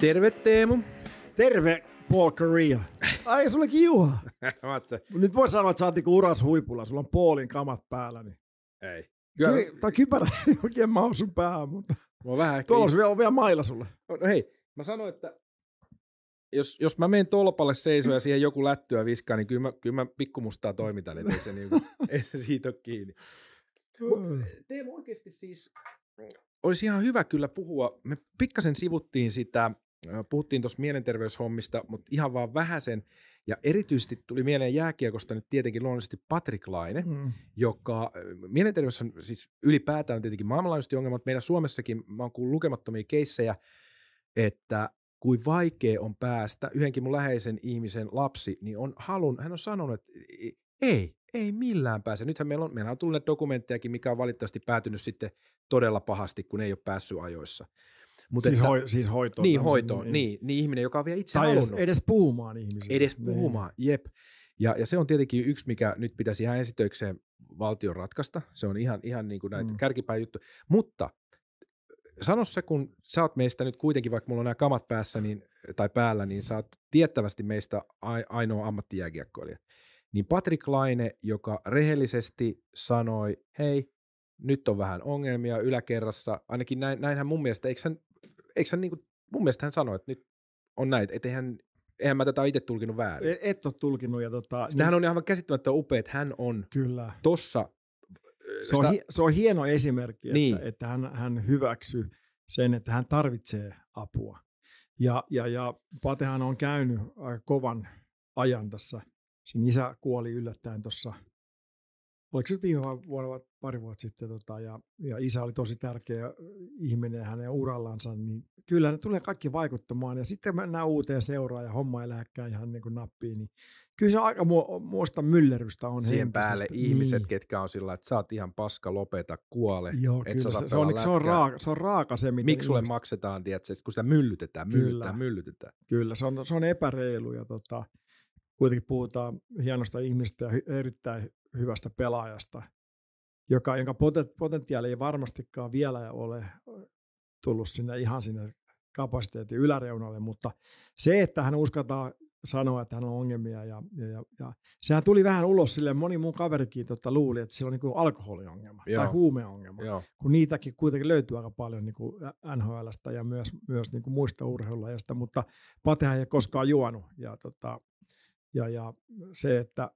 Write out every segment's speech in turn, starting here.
Terve Teemu. Terve Paul Korea. Ai, sullekin Juha. Nyt voi sanoa, että sä oot niinku uras huipulla. Sulla on Paulin kamat päällä. Niin. Ei. Kyllä. Ky- tai kypärä ei oikein mahu sun päähän, mutta Mua vähän tuolla on vielä, on vielä mailla sulle. No, hei, mä sanoin, että jos, jos mä menen tolpalle seisoon ja siihen joku lättyä viskaa, niin kyllä mä, kyllä mä pikkumustaa toimitan, ettei se, niinku, ei se siitä ole kiinni. Teemu oikeasti siis, mm, olisi ihan hyvä kyllä puhua, me pikkasen sivuttiin sitä puhuttiin tuossa mielenterveyshommista, mutta ihan vaan sen. Ja erityisesti tuli mieleen jääkiekosta nyt tietenkin luonnollisesti Patrick Laine, mm. joka mielenterveys on siis ylipäätään tietenkin maailmanlaajuisesti ongelma, mutta meillä Suomessakin mä oon kuullut lukemattomia keissejä, että kuin vaikea on päästä. Yhdenkin mun läheisen ihmisen lapsi, niin on halun, hän on sanonut, että e, e, ei, ei millään pääse. Nythän meillä on, meillä on tullut dokumenttejakin, mikä on valitettavasti päätynyt sitten todella pahasti, kun ei ole päässyt ajoissa. Mutta siis, että, hoi, siis hoitoon. Niin, hoitoon. Niin. Niin, niin, ihminen, joka on vielä itse tai halunnut. Edes, edes niin. puhumaan ihmisiä. Edes puhumaan, niin. jep. Ja, ja se on tietenkin yksi, mikä nyt pitäisi ihan ensitöikseen valtion ratkaista. Se on ihan, ihan niin kuin näitä mm. kärkipäin juttu. Mutta sano se, kun sä oot meistä nyt kuitenkin, vaikka mulla on nämä kamat päässä niin, tai päällä, niin sä oot tiettävästi meistä ainoa ammattijääkiekkoilija. Niin Patrick Laine, joka rehellisesti sanoi, hei, nyt on vähän ongelmia yläkerrassa, ainakin näin, näinhän mun mielestä, eikö hän eikö hän niin kuin, mun mielestä hän sanoi, että nyt on näin, että eihän, eihän mä tätä itse tulkinut väärin. E-, et ole tulkinut. Ja tota, Sitähän niin, on aivan käsittämättä upea, että hän on kyllä. tossa. Se on, sitä, se on hieno esimerkki, niin. että, että hän, hän hyväksyy sen, että hän tarvitsee apua. Ja, ja, ja Patehan on käynyt aika kovan ajan tässä. Sen isä kuoli yllättäen tuossa oliko se viime vuonna pari vuotta sitten, tota, ja, ja, isä oli tosi tärkeä ihminen hänen urallansa, niin kyllä ne tulee kaikki vaikuttamaan. Ja sitten mennään uuteen seuraan ja homma ei lähdekään ihan niin kuin nappiin, niin kyllä se aika muista myllerrystä on. Siihen päälle ihmiset, niin. ketkä on sillä, että sä oot ihan paska, lopeta, kuole. Joo, et kyllä, se, se, on, niinku, se, on raaka, se on raaka se, mitä Miksi sulle maksetaan, tiedätkö, kun sitä myllytetään, myllytetään, kyllä. myllytetään. Kyllä, se on, se on epäreilu ja tota, kuitenkin puhutaan hienosta ihmistä ja erittäin hyvästä pelaajasta, joka, jonka potentiaali ei varmastikaan vielä ole tullut sinne ihan sinne kapasiteetin yläreunalle, mutta se, että hän uskaltaa sanoa, että hän on ongelmia. Ja, ja, ja, sehän tuli vähän ulos sille moni mun kaverikin, tota, luuli, että sillä on niin alkoholiongelma Joo. tai huumeongelma, Joo. kun niitäkin kuitenkin löytyy aika paljon niin kuin NHLstä ja myös, myös niin kuin muista urheilulajista, mutta Patehan ei koskaan juonut. Ja, tota, ja, ja se, että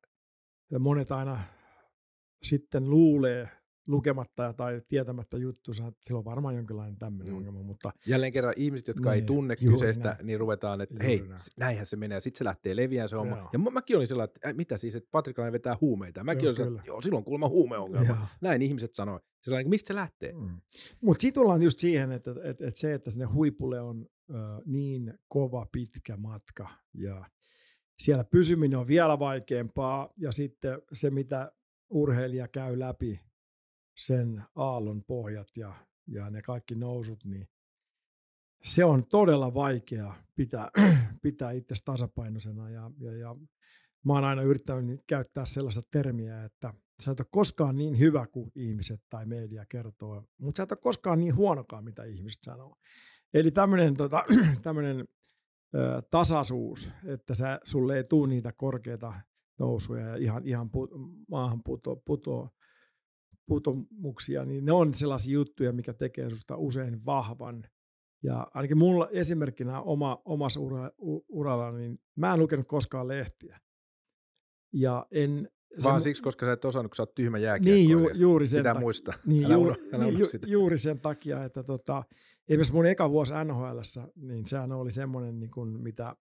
monet aina sitten luulee lukematta tai tietämättä juttuja, että sillä on varmaan jonkinlainen tämmöinen mm. ongelma. Mutta... Jälleen kerran ihmiset, jotka niin, ei tunne juuri kyseistä, näin. niin ruvetaan, että juuri hei, näin. näinhän se menee, ja sitten se lähtee leviään se homma. Joo. Ja mä, mäkin olin sellainen, että äh, mitä siis, että Patrikkalainen vetää huumeita. Mäkin joo, olin sellainen, joo, silloin kuulemma huumeongelma. Joo. Näin ihmiset sanoivat Sellainen, mistä se lähtee? Mm. Mutta sitten ollaan just siihen, että, että, että se, että sinne huipulle on äh, niin kova pitkä matka, ja siellä pysyminen on vielä vaikeampaa ja sitten se, mitä urheilija käy läpi, sen aallon pohjat ja, ja ne kaikki nousut, niin se on todella vaikea pitää, pitää itse tasapainoisena ja, ja, ja mä oon aina yrittänyt käyttää sellaista termiä, että sä et ole koskaan niin hyvä kuin ihmiset tai media kertoo, mutta sä et ole koskaan niin huonokaan, mitä ihmiset sanoo. Eli tämmöinen tota, tasaisuus, että sä, sulle ei tule niitä korkeita nousuja ja ihan, ihan put, maahan puto, puto, putomuksia, niin ne on sellaisia juttuja, mikä tekee susta usein vahvan. Ja ainakin mulla esimerkkinä oma, omassa ura, u, uralla, niin mä en lukenut koskaan lehtiä. Ja en vaan se, siksi, koska sä et osannut, kun sä oot tyhmä Niin, ju, juuri sen takia. muista. Niin, älä älä niin, ju, sitä. juuri sen takia, että tota, esimerkiksi mun eka vuosi nhl niin sehän oli semmoinen, niin kuin, mitä äh,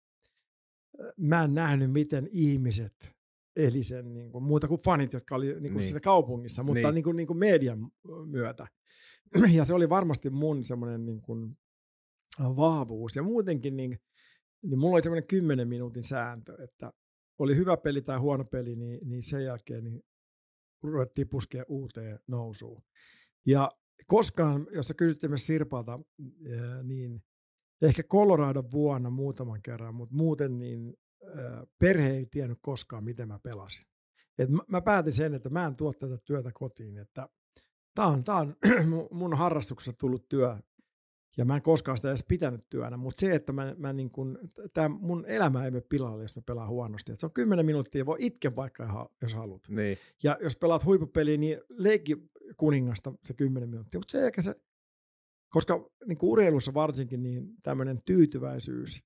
mä en nähnyt, miten ihmiset eli sen niin kuin, muuta kuin fanit, jotka oli niin kuin niin. siinä kaupungissa, mutta niin. Niin kuin, niin kuin median myötä. Ja se oli varmasti mun semmoinen niin kuin, äh, vahvuus. Ja muutenkin niin, niin mulla oli semmoinen 10 minuutin sääntö, että oli hyvä peli tai huono peli, niin, niin sen jälkeen niin ruvettiin puskea uuteen nousuun. Ja koskaan, jos sä kysyt myös Sirpalta, niin ehkä Colorado vuonna muutaman kerran, mutta muuten niin perhe ei tiennyt koskaan, miten mä pelasin. Et mä päätin sen, että mä en tuo tätä työtä kotiin, että tämä on, tää on mun harrastuksessa tullut työ, ja mä en koskaan sitä edes pitänyt työnä, mutta se, että mä, mä niin kun, tää mun elämä ei mene pilalle, jos mä pelaan huonosti. Et se on 10 minuuttia, voi itke vaikka jos haluat. Niin. Ja jos pelaat huippupeliä, niin leikki kuningasta se 10 minuuttia. Mutta se ehkä se, koska niin urheilussa varsinkin niin tämmöinen tyytyväisyys,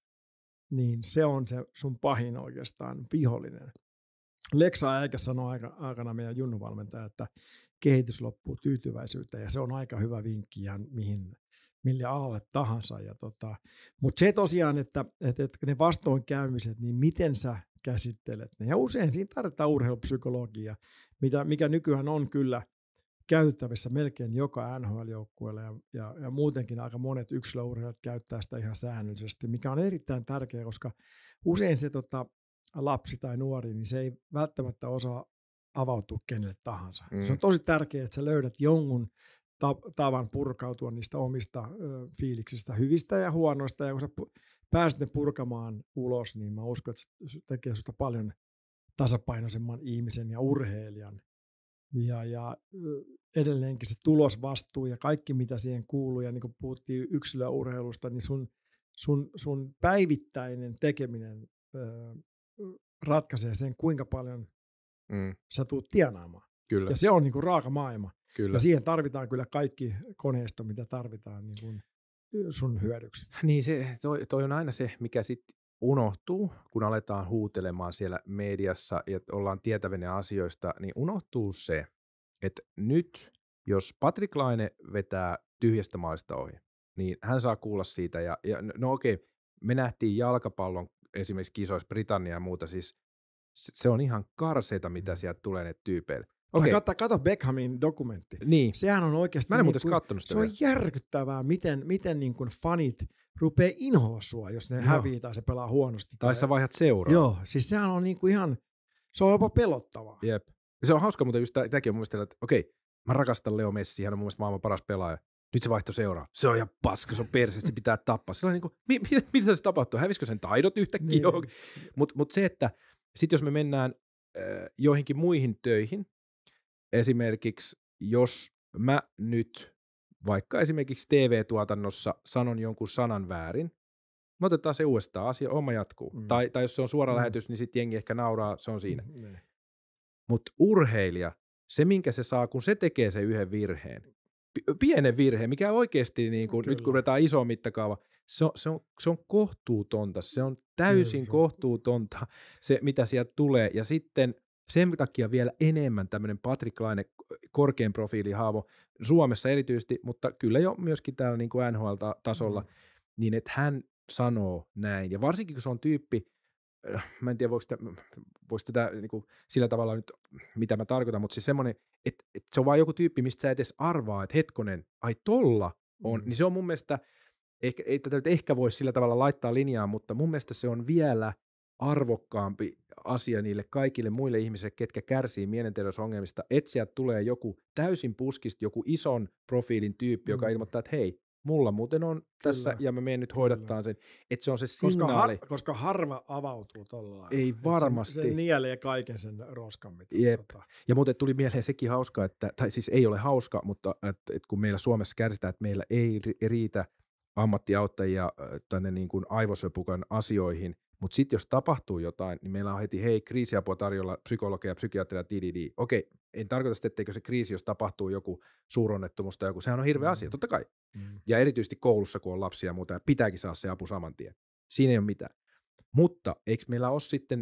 niin se on se sun pahin oikeastaan vihollinen. Leksa eikä sanoi aika, aikana meidän junnuvalmentaja, että kehitys loppuu tyytyväisyyteen ja se on aika hyvä vinkki ja mihin mille alalle tahansa. Ja tota, mutta se tosiaan, että, että, että ne vastoinkäymiset, niin miten sä käsittelet ne. Ja usein siinä tarvitaan urheilupsykologia, mitä, mikä nykyään on kyllä käytettävissä melkein joka NHL-joukkueella ja, ja, ja muutenkin aika monet yksilöurheilijat käyttää sitä ihan säännöllisesti, mikä on erittäin tärkeää, koska usein se tota, lapsi tai nuori, niin se ei välttämättä osaa avautua kenelle tahansa. Mm. Se on tosi tärkeää, että sä löydät jonkun tavan purkautua niistä omista ö, fiiliksistä, hyvistä ja huonoista. Ja kun sä pääset ne purkamaan ulos, niin mä uskon, että se tekee susta paljon tasapainoisemman ihmisen ja urheilijan. Ja, ja edelleenkin se tulosvastuu ja kaikki, mitä siihen kuuluu. Ja niin kuin puhuttiin yksilöurheilusta, niin sun, sun, sun päivittäinen tekeminen ö, ratkaisee sen, kuinka paljon mm. sä tuut tienaamaan. Kyllä. Ja se on niin kuin raaka maailma. Kyllä. Ja siihen tarvitaan kyllä kaikki koneisto, mitä tarvitaan niin kuin sun hyödyksi. Niin se, toi, toi on aina se, mikä sitten unohtuu, kun aletaan huutelemaan siellä mediassa ja ollaan tietävänä asioista, niin unohtuu se, että nyt jos Patrick Laine vetää tyhjästä maalista ohi, niin hän saa kuulla siitä. Ja, ja no okei, me nähtiin jalkapallon esimerkiksi kisoissa Britannia ja muuta, siis se on ihan karseita, mitä mm. sieltä tulee ne tyypeille. Okay. Kato, kato Beckhamin dokumentti. Niin. Sehän on oikeasti... Mä en niin kuin, sitä Se vielä. on järkyttävää, miten, miten niin kuin fanit rupeaa inhoa sua, jos ne hävii tai se pelaa huonosti. Tai, tai sä vaihdat seuraa. Joo, siis sehän on niin kuin ihan... Se on jopa pelottavaa. Jep. se on hauska, mutta just tämäkin on mun mielestä, että okei, okay, mä rakastan Leo Messi, hän on mun mielestä maailman paras pelaaja. Nyt se vaihto seuraa. Se on ihan paska, se on perse, se pitää tappaa. Sillä on niin kuin, mitä, mitä se tapahtuu? Hävisikö sen taidot yhtäkkiä? Niin. Mutta mut se, että sitten jos me mennään äh, joihinkin muihin töihin, esimerkiksi jos mä nyt vaikka esimerkiksi TV-tuotannossa sanon jonkun sanan väärin, me otetaan se uudestaan, asia oma jatkuu. Mm. Tai, tai jos se on suora mm. lähetys, niin sitten jengi ehkä nauraa, se on mm, siinä. Mm. Niin. Mutta urheilija, se minkä se saa, kun se tekee sen yhden virheen, p- pienen virheen, mikä oikeasti, niin kun, nyt kun ruvetaan iso mittakaava, se on, se, on, se on kohtuutonta, se on täysin Kyllä, se on. kohtuutonta se, mitä sieltä tulee. Ja sitten sen takia vielä enemmän tämmöinen Patrick Laine korkean profiilihaavo Suomessa erityisesti, mutta kyllä jo myöskin täällä niinku mm. niin kuin NHL-tasolla, niin että hän sanoo näin. Ja varsinkin kun se on tyyppi, äh, mä en tiedä voiko tätä, voiko tätä niin kuin sillä tavalla nyt, mitä mä tarkoitan, mutta siis semmoinen, että, että se on vaan joku tyyppi, mistä sä et edes arvaa, että hetkonen, ai tolla on, mm. niin se on mun mielestä, ehkä, ei tätä nyt ehkä voisi sillä tavalla laittaa linjaa, mutta mun mielestä se on vielä arvokkaampi asia niille kaikille muille ihmisille, ketkä kärsii mielenterveysongelmista, että sieltä tulee joku täysin puskista, joku ison profiilin tyyppi, mm. joka ilmoittaa, että hei, mulla muuten on kyllä, tässä ja mä menen nyt hoidattaan sen. Että se on se signaali. Koska, har, koska harva avautuu tuolla Ei varmasti. Se, se nielee kaiken sen roskan. Mitä Jep. Tota. Ja muuten tuli mieleen sekin hauska, että, tai siis ei ole hauska, mutta että, että kun meillä Suomessa kärsitään, että meillä ei riitä ammattiauttajia tänne niin kuin aivosöpukan asioihin, mutta sitten jos tapahtuu jotain, niin meillä on heti, hei, kriisiapua tarjolla, psykologia, psykiatria, dd. Okei, en tarkoita sitä, etteikö se kriisi, jos tapahtuu joku suuronnettomuus tai joku, sehän on hirveä mm. asia, totta kai. Mm. Ja erityisesti koulussa, kun on lapsia ja muuta, ja pitääkin saada se apu saman tien. Siinä ei ole mitään. Mutta eikö meillä ole sitten,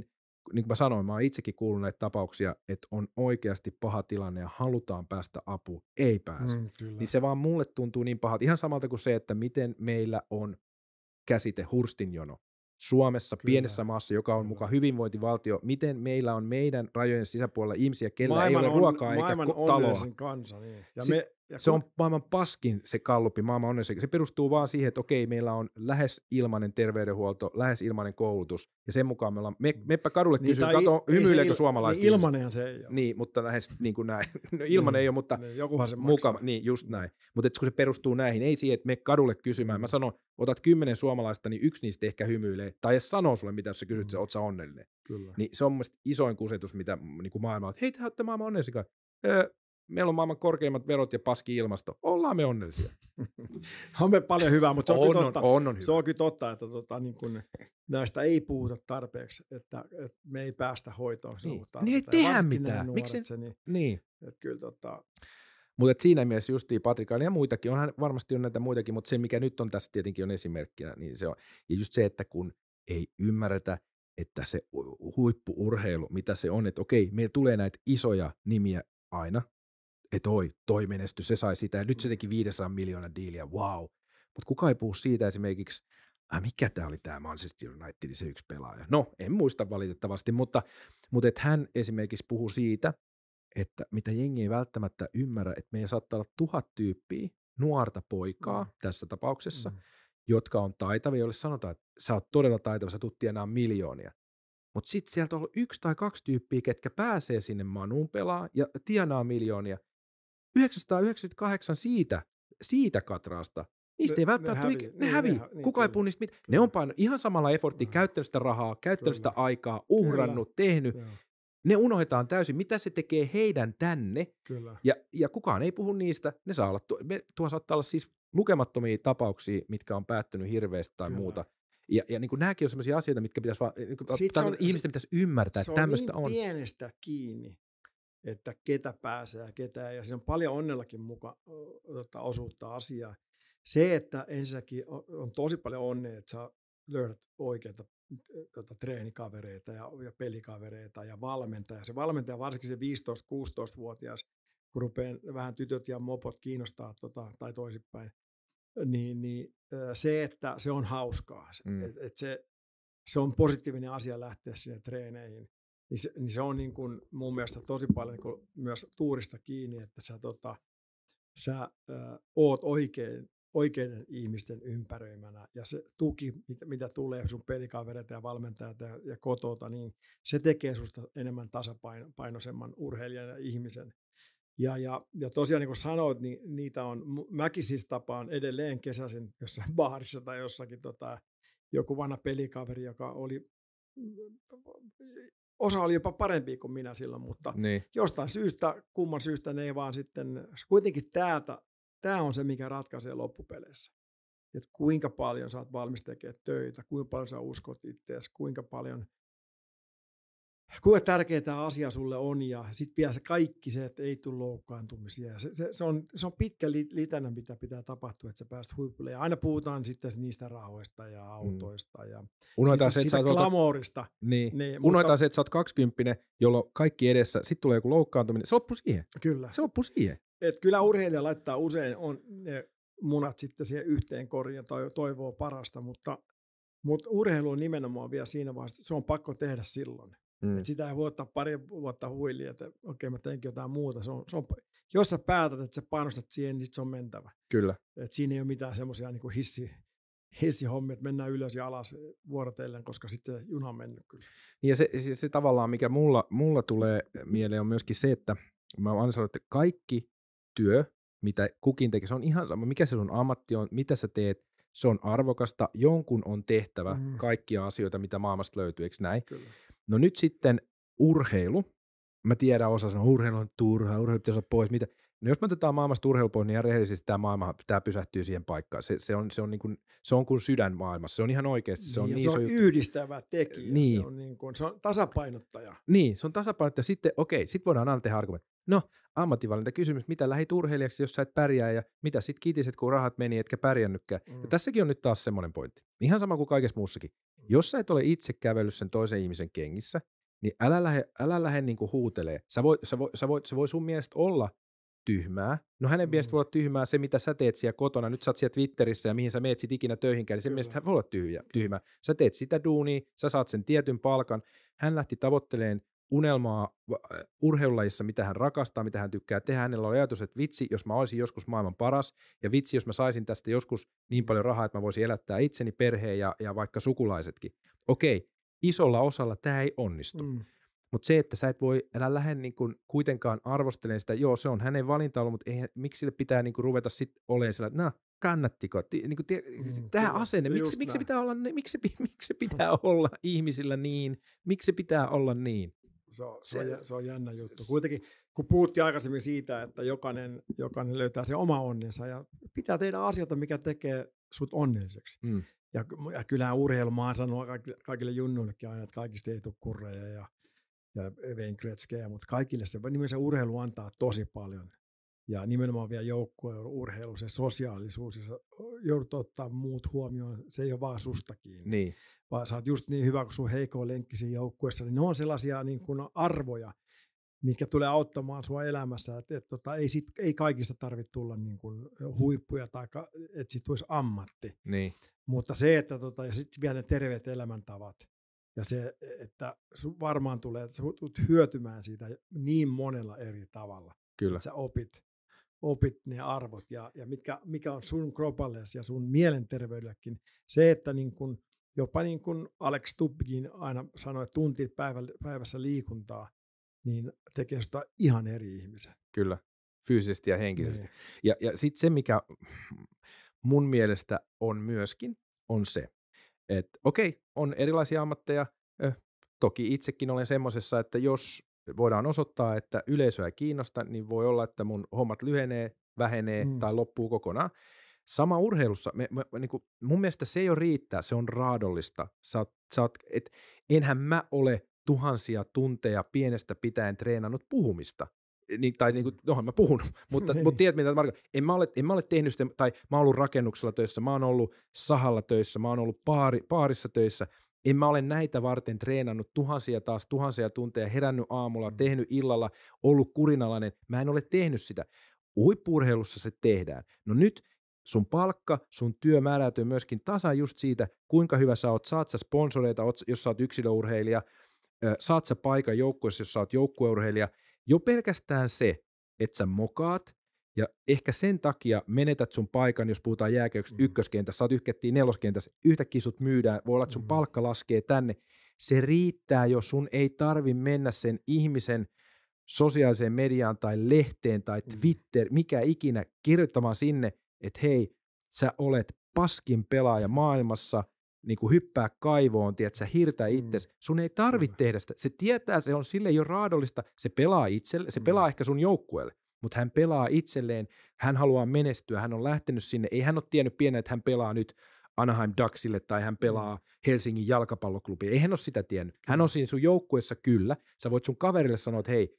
niin kuin mä sanoin, mä oon itsekin kuullut näitä tapauksia, että on oikeasti paha tilanne ja halutaan päästä apu, ei pääse. Mm, niin se vaan mulle tuntuu niin pahalta. Ihan samalta kuin se, että miten meillä on käsite hurstinjono. Suomessa, Kyllä. pienessä maassa, joka on mukaan hyvinvointivaltio, miten meillä on meidän rajojen sisäpuolella ihmisiä, kellä maailman ei ole on, ruokaa eikä maailman taloa. kansa, niin. Ja siis, me, ja se on maailman paskin se kallupi, maailman onnen se. Se perustuu vaan siihen, että okei, meillä on lähes ilmainen terveydenhuolto, lähes ilmainen koulutus, ja sen mukaan me ollaan, me, mm. meppä kadulle niin, kato, hymyileekö niin suomalaiset niin, Ilmanenhan se ei ole. Niin, mutta lähes niin kuin näin. No, ilmanen mm. ei ole, mutta niin, Jokuhan se mukava. Maksaa. Niin, just mm. näin. Mutta kun se perustuu näihin, ei siihen, että me kadulle kysymään. Mä mm. sanon, otat kymmenen suomalaista, niin yksi niistä ehkä hymyilee, tai edes sanoo sulle, mitä jos sä kysyt, mm. oot sä onnellinen. Kyllä. Niin se on mun isoin kusetus, mitä niin kuin maailma on. Hei, te olette maailman onnellisikaan meillä on maailman korkeimmat verot ja paski ilmasto. Ollaan me onnellisia. on me paljon hyvää, mutta se on, on, kyllä, totta, on, on hyvä. se on kyllä totta, että tota, niin kun näistä ei puhuta tarpeeksi, että, että me ei päästä hoitoon. Niin, niin ei tehdä mitään. Miksi? Se, niin, niin. Että kyllä, tota... Mutta siinä mielessä justiin Patrikainen ja muitakin, onhan varmasti on näitä muitakin, mutta se mikä nyt on tässä tietenkin on esimerkkinä, niin se on, ja just se, että kun ei ymmärretä, että se huippuurheilu, mitä se on, että okei, meillä tulee näitä isoja nimiä aina, että oi, toi menesty, se sai sitä, ja nyt se mm. teki 500 miljoonan diiliä, wow. Mutta kuka ei puhu siitä esimerkiksi, äh, mikä tämä oli tämä Manchester Unitedin se yksi pelaaja. No, en muista valitettavasti, mutta, mutta et hän esimerkiksi puhuu siitä, että mitä jengi ei välttämättä ymmärrä, että meidän saattaa olla tuhat tyyppiä, nuorta poikaa mm. tässä tapauksessa, mm. jotka on taitavia, joille sanotaan, että sä oot todella taitava, sä tuut enää miljoonia. Mutta sitten sieltä on yksi tai kaksi tyyppiä, ketkä pääsee sinne manuun pelaa ja tienaa miljoonia, 998 siitä, siitä katraasta Niistä ne, ei välttämättä ne hävii. Ne niin, hävii. Ne, hävii. niin, Kuka ei punnista mitään. Ne on painanut ihan samalla efforttia, no. käyttänyt sitä rahaa, käyttänyt kyllä. sitä aikaa, uhrannut, kyllä. tehnyt. Joo. Ne unohdetaan täysin, mitä se tekee heidän tänne. Kyllä. Ja, ja kukaan ei puhu niistä. Ne saa olla, me, tuo saattaa olla siis lukemattomia tapauksia, mitkä on päättynyt hirveästi tai kyllä. muuta. Ja, ja niin kuin nämäkin on sellaisia asioita, mitkä pitäisi vaan, niin kuin, on, ihmisten pitäisi ymmärtää, että tämmöistä on. Se on niin pienestä kiinni, että ketä pääsee ja ketä ei. Ja siinä on paljon onnellakin muka, tota, osuutta asiaa. Se, että ensinnäkin on, on tosi paljon onnea, että sä löydät oikeita tota, treenikavereita ja, ja pelikavereita ja valmentaja. Se valmentaja, varsinkin se 15-16-vuotias, kun rupeaa vähän tytöt ja mopot kiinnostaa tota, tai toisinpäin, niin, niin se, että se on hauskaa. Mm. Et, et se, se on positiivinen asia lähteä sinne treeneihin niin se, niin se on niin kuin mun mielestä tosi paljon niin kuin myös tuurista kiinni, että sä, tota, sä ö, oot oikein, oikeiden ihmisten ympäröimänä ja se tuki, mitä, mitä tulee sun pelikavereita ja valmentajat ja, ja kotota, niin se tekee susta enemmän tasapainoisemman urheilijan ja ihmisen. Ja, ja, ja tosiaan niin kuin sanoit, niin niitä on, mäkin siis tapaan edelleen kesäisin jossain baarissa tai jossakin tota, joku vanha pelikaveri, joka oli mm, osa oli jopa parempi kuin minä silloin, mutta niin. jostain syystä, kumman syystä ne ei vaan sitten, kuitenkin täältä, tämä on se, mikä ratkaisee loppupeleissä. Että kuinka paljon sä oot valmis tekemään töitä, kuinka paljon sä uskot itseäsi, kuinka paljon kuinka tärkeä tämä asia sulle on ja sitten vielä se kaikki se, että ei tule loukkaantumisia. Se, se, se, on, se on pitkä litänä, mitä pitää tapahtua, että sä pääst huipulle. Ja aina puhutaan sitten niistä rahoista ja mm. autoista ja siitä, se, että siitä Niin. Niin, mutta... se, että sä oot kaksikymppinen, jolloin kaikki edessä, sitten tulee joku loukkaantuminen. Se loppuu siihen. Kyllä. Se loppuu siihen. Et kyllä urheilija laittaa usein on ne munat sitten siihen yhteen korjaan tai toivoo parasta, mutta, mutta urheilu on nimenomaan vielä siinä vaiheessa, se on pakko tehdä silloin. Mm. Et sitä ei voi ottaa pari vuotta huili, että okei okay, mä teenkin jotain muuta. Se on, se on, jos sä päätät, että sä panostat siihen, niin se on mentävä. Kyllä. Et siinä ei ole mitään semmoisia niin hissi, hissihommia, että mennään ylös ja alas vuorotellen, koska sitten juna on mennyt kyllä. Niin ja se, se, se tavallaan, mikä mulla, mulla tulee mieleen, on myöskin se, että mä aina sanon, että kaikki työ, mitä kukin tekee, se on ihan sama, mikä se sun ammatti on, mitä sä teet, se on arvokasta, jonkun on tehtävä mm. kaikkia asioita, mitä maailmasta löytyy, eikö näin? Kyllä. No nyt sitten urheilu. Mä tiedän osa sanoa, urheilu on turha, urheilu pitäisi olla pois. Mitä? No jos me otetaan maailmasta urheilu pois, niin ihan rehellisesti tämä maailma tämä pysähtyy siihen paikkaan. Se, se, on, se, on niin kuin, se on kuin sydän maailmassa. Se on ihan oikeasti. Se on, niin, niin, se on juttu. yhdistävä tekijä. Niin. Se, on niin kuin, se on tasapainottaja. Niin, se on tasapainottaja. Sitten okei, sitten voidaan aina tehdä argumentti. No, ammattivalinta kysymys, mitä lähit urheilijaksi, jos sä et pärjää, ja mitä sit kiitiset, kun rahat meni, etkä pärjännytkään. Mm. Ja tässäkin on nyt taas semmoinen pointti. Ihan sama kuin kaikessa muussakin. Jos sä et ole itse kävellyt sen toisen ihmisen kengissä, niin älä lähde, älä lähde niinku huutelee. Sä voi, sä voi, sä voi, se voi sun mielestä olla tyhmää. No hänen mm. mielestä voi olla tyhmää se, mitä sä teet siellä kotona. Nyt sä oot siellä Twitterissä ja mihin sä meet sit ikinä töihinkään, niin sen Kyllä. mielestä hän voi olla tyhjä, tyhmä. Sä teet sitä duunia, sä saat sen tietyn palkan. Hän lähti tavoitteleen unelmaa äh, urheilulajissa, mitä hän rakastaa, mitä hän tykkää tehdä. Hänellä oli ajatus, että vitsi, jos mä olisin joskus maailman paras, ja vitsi, jos mä saisin tästä joskus niin paljon rahaa, että mä voisin elättää itseni, perheen ja, ja vaikka sukulaisetkin. Okei, isolla osalla tämä ei onnistu. Mm. Mutta se, että sä et voi, elää lähde niin kun kuitenkaan arvostelemaan sitä, joo, se on hänen valinta ollut, mutta eihän, miksi sille pitää niin ruveta sitten olemaan sillä, että nah, kannattiko, t- niin mm, tämä asenne, miksi, miksi, pitää olla, miksi, miksi pitää olla ihmisillä niin, miksi pitää olla niin se on, se, se, on, se on jännä juttu. Kuitenkin, kun puhuttiin aikaisemmin siitä, että jokainen, jokainen löytää sen oma onnensa ja pitää tehdä asioita, mikä tekee sut onnelliseksi. Mm. Ja, ja kyllähän urheilumaan sanonut kaikille, kaikille junnuillekin aina, että kaikista ei tule kurreja ja, ja Wayne Gretzkeä, mutta kaikille se, se urheilu antaa tosi paljon ja nimenomaan vielä urheilu se sosiaalisuus, ja joudut ottaa muut huomioon, se ei ole vaan susta kiinni. Niin. Vaan sä oot just niin hyvä, kun sun heikko lenkki siinä joukkueessa, niin ne on sellaisia niin kuin arvoja, mikä tulee auttamaan sua elämässä, että et, tota, ei, sit, ei kaikista tarvitse tulla niin kuin huippuja tai että sit olisi ammatti. Niin. Mutta se, että tota, ja sitten vielä ne terveet elämäntavat, ja se, että sun varmaan tulee, että sä hyötymään siitä niin monella eri tavalla. Kyllä. Että sä opit opit ne arvot ja, ja mitkä, mikä on sun kropallesi ja sun mielenterveydellekin. Se, että niin kun, jopa niin kuin Alex Tubbkin aina sanoi, että tunti päivässä liikuntaa, niin tekee sitä ihan eri ihmisen. Kyllä, fyysisesti ja henkisesti. Ne. Niin. Ja, ja sitten se, mikä mun mielestä on myöskin, on se, että okei, on erilaisia ammatteja. Toki itsekin olen semmoisessa, että jos voidaan osoittaa, että yleisöä ei kiinnosta, niin voi olla, että mun hommat lyhenee, vähenee mm. tai loppuu kokonaan. Sama urheilussa, me, me, niin kuin, mun mielestä se ei ole riittää, se on raadollista. Sä oot, sä oot, et, enhän mä ole tuhansia tunteja pienestä pitäen treenannut puhumista. E, niin, tai niin kuin, johon mm. mä puhun, mutta, niin. mutta tiedät mitä mä en mä, ole, en mä ole tehnyt sitä, tai mä oon ollut rakennuksella töissä, mä oon ollut sahalla töissä, mä oon ollut baari, baarissa töissä, en mä ole näitä varten treenannut tuhansia taas tuhansia tunteja, herännyt aamulla, mm. tehnyt illalla, ollut kurinalainen. Mä en ole tehnyt sitä. Huippurheilussa se tehdään. No nyt sun palkka, sun työ määräytyy myöskin tasa just siitä, kuinka hyvä sä oot, saat sä sponsoreita, jos sä oot yksilöurheilija, saat sä paikan joukkueessa, jos sä oot joukkueurheilija. Jo pelkästään se, että sä mokaat, ja ehkä sen takia menetät sun paikan, jos puhutaan jääkeyksistä mm. ykköskentässä, saat yhkettiin neloskentässä, yhtäkkiä sut myydään, voi olla, että sun mm. palkka laskee tänne. Se riittää, jos sun ei tarvi mennä sen ihmisen sosiaaliseen mediaan tai lehteen tai mm. Twitter, mm. mikä ikinä, kirjoittamaan sinne, että hei, sä olet paskin pelaaja maailmassa, niin kuin hyppää kaivoon, tiedät, sä hirtää mm. itsesi. Mm. Sun ei tarvitse mm. tehdä sitä. Se tietää, se on sille jo raadollista, se pelaa itselle, se mm. pelaa mm. ehkä sun joukkueelle mutta hän pelaa itselleen, hän haluaa menestyä, hän on lähtenyt sinne, ei hän ole tiennyt pienen, että hän pelaa nyt Anaheim Ducksille tai hän mm. pelaa Helsingin jalkapalloklubi, Ei hän ole sitä tiennyt. Hän on siinä sun joukkuessa kyllä. Sä voit sun kaverille sanoa, että hei,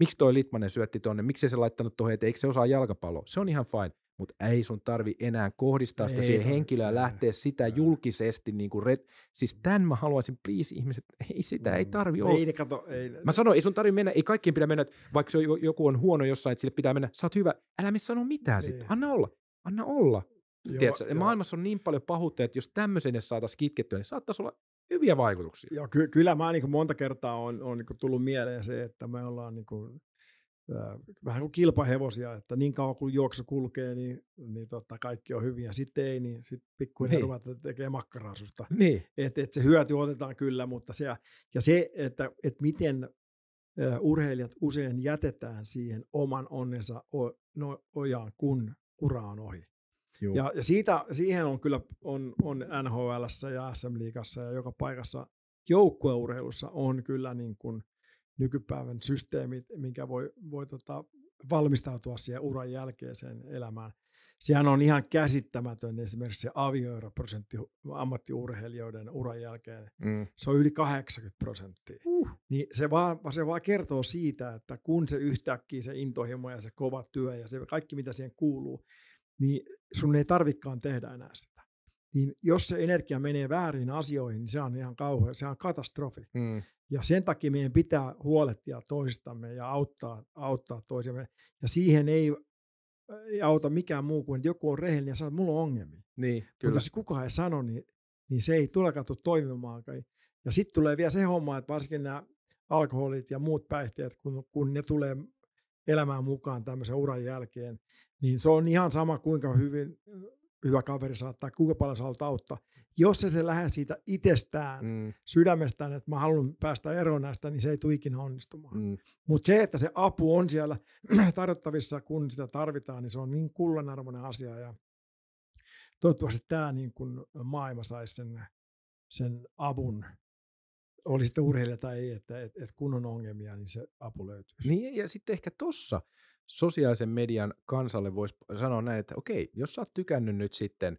miksi toi Litmanen syötti tonne, miksi se laittanut tuohon että eikö se osaa jalkapalloa. Se on ihan fine mutta ei sun tarvi enää kohdistaa sitä ei, siihen henkilöön ja lähteä sitä ei, julkisesti. Niin kuin ret- siis mm. tämän mä haluaisin, please ihmiset, ei sitä, mm, ei tarvi olla. Ei ne kato, ei. Mä sanoin, ei sun tarvi mennä, ei kaikkien pidä mennä, vaikka se on, joku on huono jossain, että sille pitää mennä, sä oot hyvä, älä me sano mitään sitten, niin. anna olla, anna olla. Joo, joo. maailmassa on niin paljon pahuutta, että jos tämmöisen edes saataisiin kitkettyä, niin saattaisi olla hyviä vaikutuksia. Joo, ky- kyllä mä niin monta kertaa on, on niin tullut mieleen se, että me ollaan niin kuin Äh, vähän kuin kilpahevosia, että niin kauan kuin juoksu kulkee, niin, niin totta, kaikki on hyviä. Sitten ei, niin sitten pikkuhiljaa niin. ruvetaan tekemään makkaraa susta. Niin. Et, et se hyöty otetaan kyllä, mutta se, ja se, että et miten äh, urheilijat usein jätetään siihen oman onnensa no, ojaan, kun ura on ohi. Juu. Ja, ja siitä, siihen on kyllä on, on NHL ja SM Liigassa ja joka paikassa joukkueurheilussa on kyllä niin kuin nykypäivän systeemit, minkä voi, voi tota, valmistautua siihen uran jälkeiseen elämään. Sehän on ihan käsittämätön esimerkiksi se avioeroprosentti ammattiurheilijoiden uran jälkeen. Mm. Se on yli 80 prosenttia. Uh. Niin se vaan, se vaan kertoo siitä, että kun se yhtäkkiä se intohimo ja se kova työ ja se kaikki mitä siihen kuuluu, niin sun ei tarvikaan tehdä enää sitä. Niin jos se energia menee väärin asioihin, niin se on ihan kauhea, se on katastrofi. Mm. Ja sen takia meidän pitää huolehtia toisistamme ja auttaa, auttaa toisiamme. Ja siihen ei, ei auta mikään muu kuin, että joku on rehellinen ja sanoo, että mulla on ongelmia. Niin, kyllä. Mutta jos kukaan ei sano, niin, niin se ei tulekaan tule toimimaan. Ja sitten tulee vielä se homma, että varsinkin nämä alkoholit ja muut päihteet, kun, kun ne tulee elämään mukaan tämmöisen uran jälkeen, niin se on ihan sama, kuinka hyvin hyvä kaveri saattaa, kuinka paljon sä haluat auttaa. Jos se se lähde siitä itsestään, mm. sydämestään, että mä haluan päästä eroon näistä, niin se ei tule ikinä onnistumaan. Mm. Mutta se, että se apu on siellä tarjottavissa, kun sitä tarvitaan, niin se on niin kullanarvoinen asia. Ja toivottavasti tämä niin kun maailma saisi sen, sen avun oli sitten urheilija tai ei, että että että kun on ongelmia, niin se apu löytyy. Niin ja sitten ehkä tossa sosiaalisen median kansalle voisi sanoa näin, että okei, jos sä oot tykännyt nyt sitten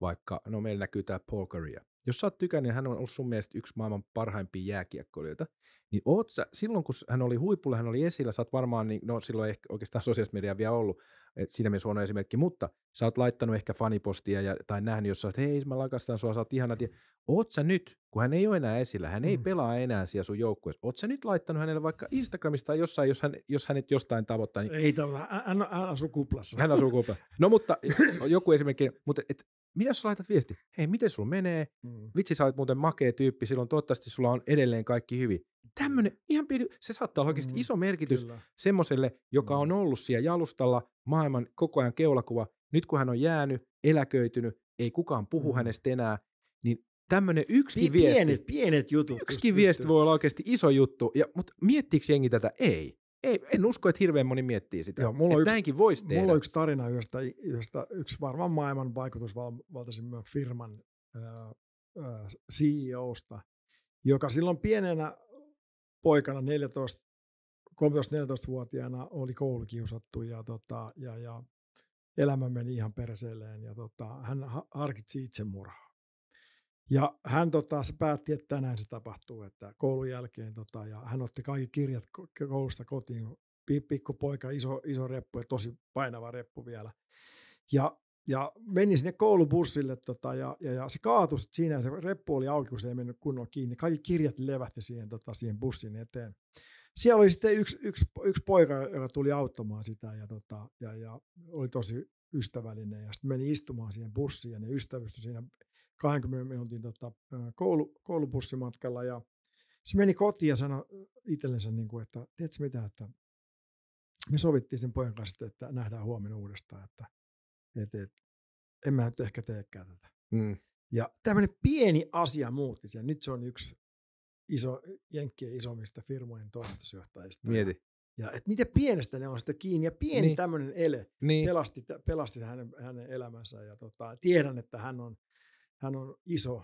vaikka, no meillä näkyy tämä Pokeria, jos sä oot tykännyt, niin hän on ollut sun mielestä yksi maailman parhaimpia jääkiekkoilijoita, niin oot sä, silloin kun hän oli huipulla, hän oli esillä, sä oot varmaan, niin, no silloin ehkä oikeastaan sosiaalisen median vielä ollut, et siinä mielessä huono esimerkki, mutta sä oot laittanut ehkä fanipostia ja, tai nähnyt, jos sä oot, hei mä lakastan sua, sä oot ihana. Tie. Oot sä nyt, kun hän ei ole enää esillä, hän ei mm. pelaa enää siellä sun joukkueessa. Oot sä nyt laittanut hänelle vaikka Instagramista tai jossain, jos, hän, jos hänet jostain tavoittaa. Niin... Ei tällä, hän, hän asuu kuplassa. Hän asuu kuplassa. No mutta joku esimerkki, mutta et, mitä sä laitat viesti? Hei, miten sulla menee? Mm. Vitsi, sä olet muuten makea tyyppi, silloin toivottavasti sulla on edelleen kaikki hyvin. Tämmöinen ihan pieni, se saattaa olla oikeasti mm. iso merkitys Kyllä. semmoiselle, joka mm. on ollut siellä jalustalla, maailman koko ajan keulakuva. Nyt kun hän on jäänyt, eläköitynyt, ei kukaan puhu mm. hänestä enää, niin tämmöinen yksi viesti. Pienet, pienet jutut. Yksi viesti voi olla oikeasti iso juttu, ja, mutta miettiikö jengi tätä? Ei ei, en usko, että hirveän moni miettii sitä. Joo, mulla on yksi, näinkin voisi tehdä. Mulla on yksi tarina yhdestä, yhdestä yksi varmaan maailman vaikutusvaltaisimman firman äh, CEOsta, joka silloin pienenä poikana 14, 13-14-vuotiaana oli koulukiusattu ja, tota, ja, ja elämä meni ihan perseelleen ja tota, hän harkitsi itsemurhaa ja hän tota, se päätti, että tänään se tapahtuu, että koulun jälkeen, tota, ja hän otti kaikki kirjat koulusta kotiin, pikku poika, iso, iso reppu ja tosi painava reppu vielä. Ja, ja meni sinne koulubussille tota, ja, ja, ja, se kaatui siinä ja se reppu oli auki, kun se ei mennyt kunnolla kiinni. Kaikki kirjat levähti siihen, tota, siihen bussin eteen. Siellä oli sitten yksi, yksi, yksi poika, joka tuli auttamaan sitä ja, tota, ja, ja oli tosi ystävällinen ja sitten meni istumaan siihen bussiin ja ne ystävystyi siinä 20 minuutin tota, koulu, koulubussimatkalla ja se meni kotiin ja sanoi itsellensä, niin kuin, että tiedätkö mitä, että me sovittiin sen pojan kanssa, että nähdään huomenna uudestaan, että et, et, en mä nyt ehkä teekään tätä. Mm. Ja tämmöinen pieni asia muutti sen. Nyt se on yksi iso, jenkkien isommista firmojen toimitusjohtajista. Mieti. Ja et miten pienestä ne on sitä kiinni. Ja pieni niin. tämmöinen ele niin. pelasti, pelasti hänen, hänen elämänsä. Ja tota, tiedän, että hän on hän on iso,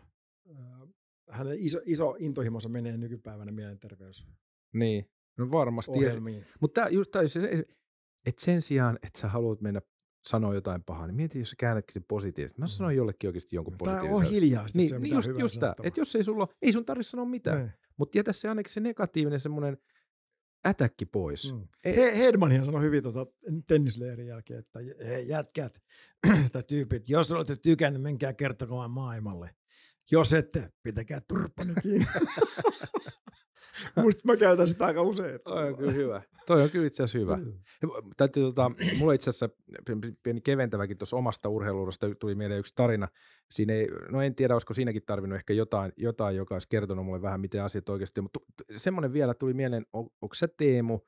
hänen iso, iso intohimonsa menee nykypäivänä mielenterveys. Niin, no varmasti. Mutta just se, että sen sijaan, että sä haluat mennä sanoa jotain pahaa, niin mieti, jos sä käännätkin sen positiivisesti. Mä sanoin mm. jollekin oikeasti jonkun positiivisen. Tämä on hiljaa, niin, se on niin just, just tämä, että jos ei sulla, ei sun tarvitse sanoa mitään. Niin. Mutta jätä se ainakin se negatiivinen semmoinen – ätäkki pois. Mm. He, Hedmanhan sanoi hyvin tuota tennisleirin jälkeen, että he jätkät tai tyypit, jos olette tykänneet, menkää kertokoon maailmalle. Jos ette, pitäkää turpani kiinni. Musta mä käytän sitä aika usein. Toi on kyllä hyvä. Toi on kyllä itse asiassa hyvä. Niin. Täytyy, tota, mulla itse asiassa pieni keventäväkin tuossa omasta urheiluudesta tuli mieleen yksi tarina. Siinä ei, no en tiedä, olisiko siinäkin tarvinnut ehkä jotain, jotain joka olisi kertonut mulle vähän, miten asiat oikeasti on. Mutta semmoinen vielä tuli mieleen, on, onko se Teemu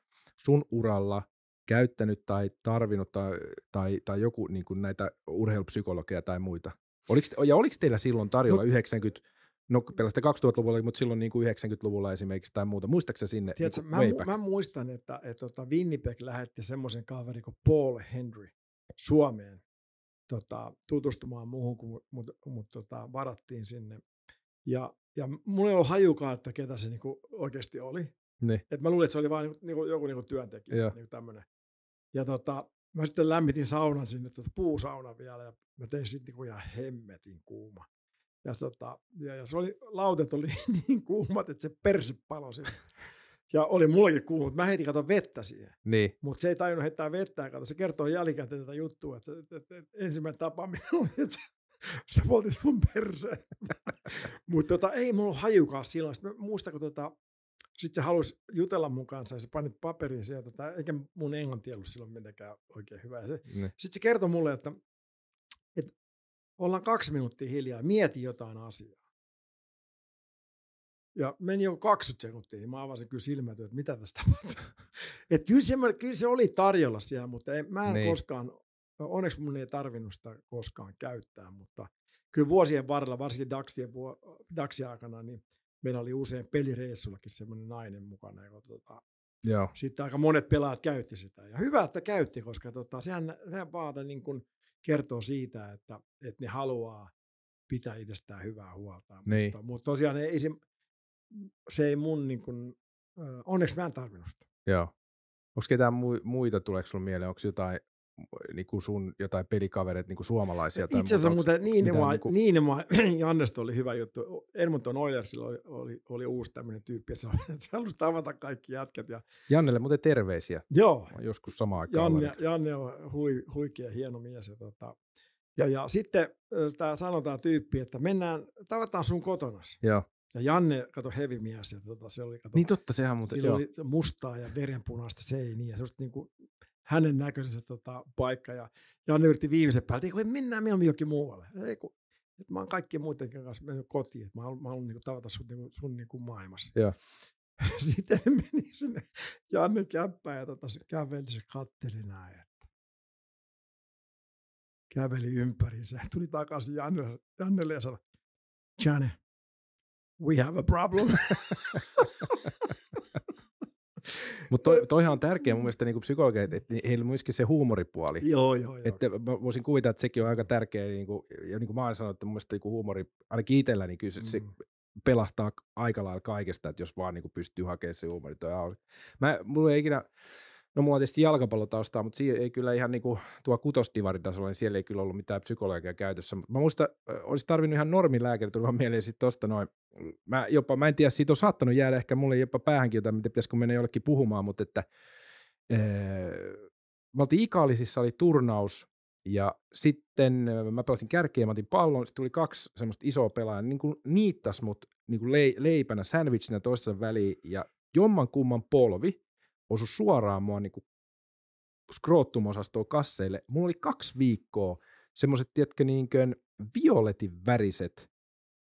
sun uralla käyttänyt tai tarvinnut tai, tai, tai joku niin näitä urheilupsykologeja tai muita? Oliko, ja oliko teillä silloin tarjolla no, 90 No pelasta 2000-luvulla, mutta silloin niin kuin 90-luvulla esimerkiksi tai muuta. Muistaakseni sinne? Tiedätkö, niin mä, mu- mä, muistan, että, että, että tota Winnipeg lähetti semmoisen kaverin kuin Paul Henry Suomeen tota, tutustumaan muuhun, kun mut, mut tota, varattiin sinne. Ja, ja mulla ei ollut hajukaan, että ketä se kuin niinku oikeasti oli. Niin. Et mä luulin, että se oli vain niin niinku, joku kuin niinku työntekijä. Joo. Niin kuin Ja tota, mä sitten lämmitin saunan sinne, tuota puusaunan vielä, ja mä tein sitten kuin ihan hemmetin kuuma. Ja, tota, ja, ja se oli, lautet oli niin kuumat, että se persi palosi. Ja oli mullakin kuumat. Mä heti katon vettä siihen. Niin. Mutta se ei tajunnut heittää vettä. Kato. Se kertoo jälkikäteen tätä juttua. Että, että, että, että ensimmäinen tapa oli, että sä, sä poltit mun perseen. Mutta tota, ei mulla hajukaan silloin. Sitten mä muistan, kun tota, sit se halusi jutella mun kanssa ja se pani paperin sieltä. Tota, eikä mun englanti ollut silloin mitenkään oikein hyvä. Niin. Sitten se kertoi mulle, että ollaan kaksi minuuttia hiljaa, mieti jotain asiaa. Ja meni jo 20 sekuntia, niin mä avasin kyllä silmät, että mitä tässä tapahtuu. Et kyllä, se, kyllä se oli tarjolla siellä, mutta en, mä en niin. koskaan, onneksi mun ei tarvinnut sitä koskaan käyttää, mutta kyllä vuosien varrella, varsinkin Daxien, Daxien aikana, niin meillä oli usein pelireissullakin semmoinen nainen mukana, joka tota, Joo. Sitten aika monet pelaajat käytti sitä. Ja hyvä, että käytti, koska tota, sehän, sehän vaata niin kuin kertoo siitä, että, että ne haluaa pitää itsestään hyvää huolta. Niin. Mutta, mutta tosiaan ei se, se ei mun niin kuin, onneksi mä en tarvinnut sitä. Joo. Onko ketään muita, tuleeko sulla mieleen, onko jotain niin kuin sun jotain pelikavereita, niin kuin suomalaisia? Tai Itse asiassa muuta, muuten Niinema, niin kuin... Niinema niin Jannesta oli hyvä juttu. Edmonton Oilersilla oli, oli, oli uusi tämmöinen tyyppi, se, se halusi tavata kaikki jätket. Ja... Jannelle muuten terveisiä. Joo. Mä joskus samaan aikaan. Janne, olen. Janne on hui, huikea, hieno mies. Ja, tota, ja, ja sitten tämä sanotaan tyyppi, että mennään, tavataan sun kotonas. Joo. Ja Janne, kato, hevimies, ja tota, se oli, kato, niin totta, sehän muuten, joo. oli mustaa ja verenpunaista seiniä, se niin niinku hänen näköisensä tota, paikka. Ja Janne yritti viimeisen päälle, että mennään mieluummin jokin muualle. Ei, kun, että mä oon kaikkien muidenkin kanssa mennyt kotiin, että mä haluan, mä haluan niin tavata niinku, sun, niin sun niin kuin maailmassa. Ja. Sitten meni sinne Janne kämppään ja tota, se käveli, se katteli näin, että käveli ympäriinsä. Tuli takaisin Jannelle, Jannelle ja sanoi, Janne, we have a problem. Mutta toi, toihan on tärkeä mun mielestä niin psykologeille, että heillä on myöskin se huumoripuoli. Joo, joo, joo. Että mä voisin kuvitella, että sekin on aika tärkeä, niin kuin, ja niin kuin mä olen sanonut, että mun mielestä niin huumori, ainakin itselläni niin kyllä se, mm. pelastaa aika lailla kaikesta, että jos vaan niin pystyy hakemaan se huumori. Toi mä, mulla ei ikinä, No mulla on tietysti jalkapallotaustaa, mutta siinä ei kyllä ihan niin kuin tuo kutostivaritasolla, niin siellä ei kyllä ollut mitään psykologia käytössä. Mutta mä muista, olisi tarvinnut ihan normilääkäri, tuli vaan mieleen sitten tuosta noin. Mä, jopa, mä en tiedä, siitä on saattanut jäädä ehkä mulle jopa päähänkin jotain, mitä pitäisikö mennä jollekin puhumaan, mutta että ää, öö, mä oltiin ikallisissa, oli turnaus, ja sitten mä pelasin kärkeä, mä otin pallon, sitten tuli kaksi semmoista isoa pelaajaa, niin kuin niittas mut niin kuin leipänä, sandwichinä toisessa väliin, ja jomman kumman polvi, osu suoraan mua niin skroottumosastoon kasseille. Mulla oli kaksi viikkoa semmoiset, tietkö, kuin violetin väriset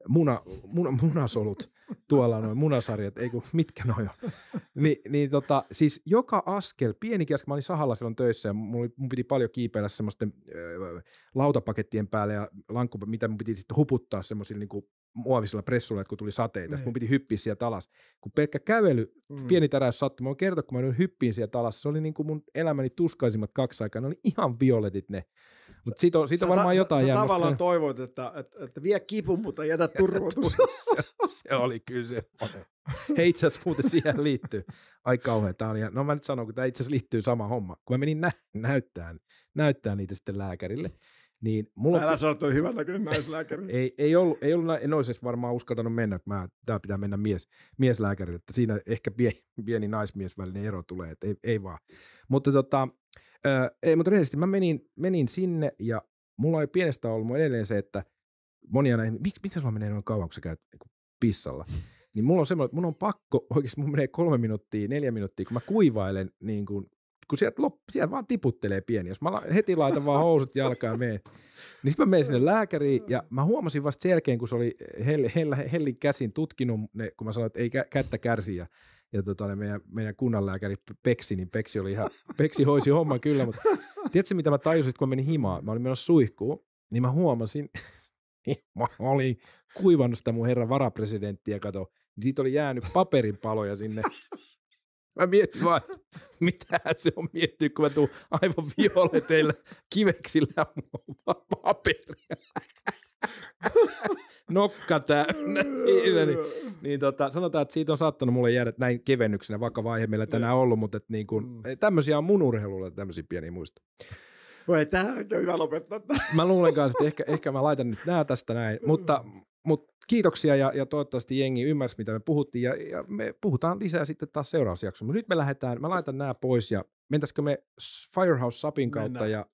muna, muna, munasolut tuolla noin munasarjat, ei kun mitkä noin on. Ni, niin tota, siis joka askel, pieni askel, mä olin sahalla silloin töissä ja mun, mun piti paljon kiipeillä semmoisten ö, öö, lautapakettien päälle ja lankku, mitä mun piti sitten huputtaa semmoisilla niin muovisella pressulla, että kun tuli sateita, niin. mun piti hyppiä sieltä alas. Kun pelkkä kävely, mm. pieni täräys sattui, mä oon kertoa, kun mä nyt hyppiin sieltä alas, se oli niin kuin mun elämäni tuskaisimmat kaksi aikaa, ne oli ihan violetit ne. Mutta siitä on, siitä on varmaan ta, jotain jäänyt. tavallaan toivoit, että, että, että vie kipun, mutta jätä turvotus. se, se oli kyllä se. Hei itse asiassa muuten siihen liittyy. Ai kauhean, tämä on ihan, no mä nyt sanon, kun tämä itse asiassa liittyy sama homma. Kun mä menin nä- näyttämään, näyttää niitä sitten lääkärille, niin mulla Älä sanoa, että oli hyvän näköinen naislääkäri. ei, ei, ollut, ei ollut, en olisi varmaan uskaltanut mennä, mä, tämä pitää mennä mies, mieslääkärille, että siinä ehkä pieni, pieni naismies välinen ero tulee, että ei, ei vaan. Mutta tota, äh, ei, mutta rehellisesti mä menin, menin sinne ja mulla ei pienestä ollut edelleen se, että monia näihin, miksi, mitä sulla menee noin kauan, kun sä käyt niin pissalla? Niin mulla on semmoinen, että mun on pakko, oikeasti mun menee kolme minuuttia, neljä minuuttia, kun mä kuivailen niin kuin kun sieltä, lop, sieltä vaan tiputtelee pieni. Jos mä heti laitan vaan housut jalkaan ja niin menen. Niin sitten mä menin sinne lääkäriin ja mä huomasin vasta sen jälkeen, kun se oli Hellin hell, hell, käsin tutkinut, ne, kun mä sanoin, että ei kä- kättä kärsi ja, ja tota, ne meidän, meidän kunnanlääkäri Peksi, niin Peksi oli ihan, Peksi hoisi homman kyllä, mutta tiedätkö mitä mä tajusin, kun mä menin himaan, mä olin menossa suihkuun, niin mä huomasin, niin mä olin kuivannut sitä mun herran varapresidenttiä, kato, niin siitä oli jäänyt paperinpaloja sinne Mä mietin vaan, mitä se on miettinyt, kun mä tuun aivan violeteilla kiveksillä paperia. Nokka täynnä. Niin, niin, niin tota, sanotaan, että siitä on saattanut mulle jäädä näin kevennyksenä vaikka vaihe meillä tänään ollut, mutta että niin kun, mm. tämmöisiä on mun urheilulla tämmöisiä pieniä muistoja. Voi, tämä on hyvä lopettaa. Mä luulen kanssa, että ehkä, ehkä mä laitan nyt nää tästä näin, mutta mutta kiitoksia ja, ja toivottavasti jengi ymmärsi, mitä me puhuttiin ja, ja me puhutaan lisää sitten taas seuraavassa jaksossa. Mutta nyt me lähdetään, mä laitan nämä pois ja mentäisikö me Firehouse Sapin kautta Mennään. ja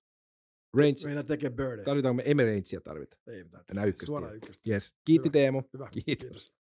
Range. Meidän tekee birdie. Tarvitaanko me Emerangea tarvita? Ei mitään. Enää ykköstä. Suoraan ykköstä. Yes. Kiitti Hyvä. Teemu. Hyvä. Kiitos. Kiitos.